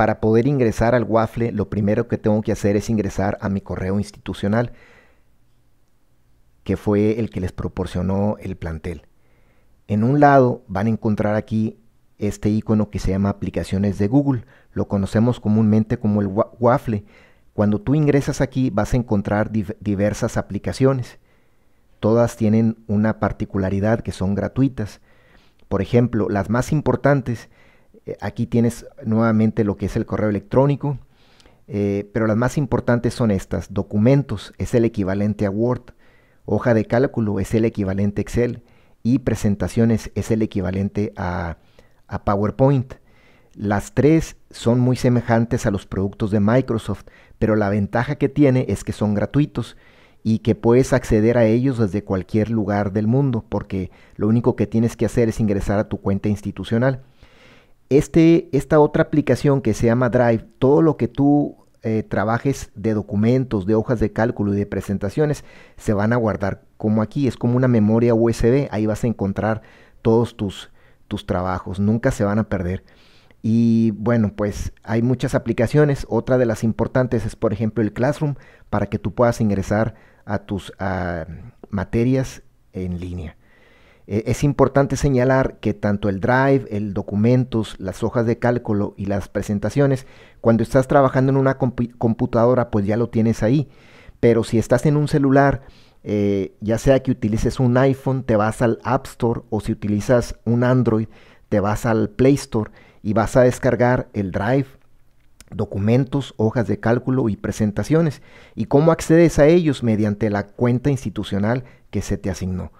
para poder ingresar al Waffle, lo primero que tengo que hacer es ingresar a mi correo institucional, que fue el que les proporcionó el plantel. En un lado van a encontrar aquí este icono que se llama aplicaciones de Google. Lo conocemos comúnmente como el Waffle. Cuando tú ingresas aquí vas a encontrar diversas aplicaciones. Todas tienen una particularidad que son gratuitas. Por ejemplo, las más importantes eh, aquí tienes nuevamente lo que es el correo electrónico, eh, pero las más importantes son estas. Documentos es el equivalente a Word, hoja de cálculo es el equivalente a Excel y presentaciones es el equivalente a PowerPoint. Las tres son muy semejantes a los productos de Microsoft, pero la ventaja que tiene es que son gratuitos y que puedes acceder a ellos desde cualquier lugar del mundo, porque lo único que tienes que hacer es ingresar a tu cuenta institucional. Este, esta otra aplicación que se llama Drive, todo lo que tú eh, trabajes de documentos, de hojas de cálculo y de presentaciones, se van a guardar como aquí, es como una memoria USB, ahí vas a encontrar todos tus, tus trabajos, nunca se van a perder. Y bueno, pues hay muchas aplicaciones, otra de las importantes es por ejemplo el Classroom, para que tú puedas ingresar a tus a, materias en línea. Eh, es importante señalar que tanto el drive, el documentos, las hojas de cálculo y las presentaciones, cuando estás trabajando en una computadora, pues ya lo tienes ahí. Pero si estás en un celular, eh, ya sea que utilices un iPhone, te vas al App Store o si utilizas un Android, te vas al Play Store y vas a descargar el Drive, documentos, hojas de cálculo y presentaciones. ¿Y cómo accedes a ellos? Mediante la cuenta institucional que se te asignó.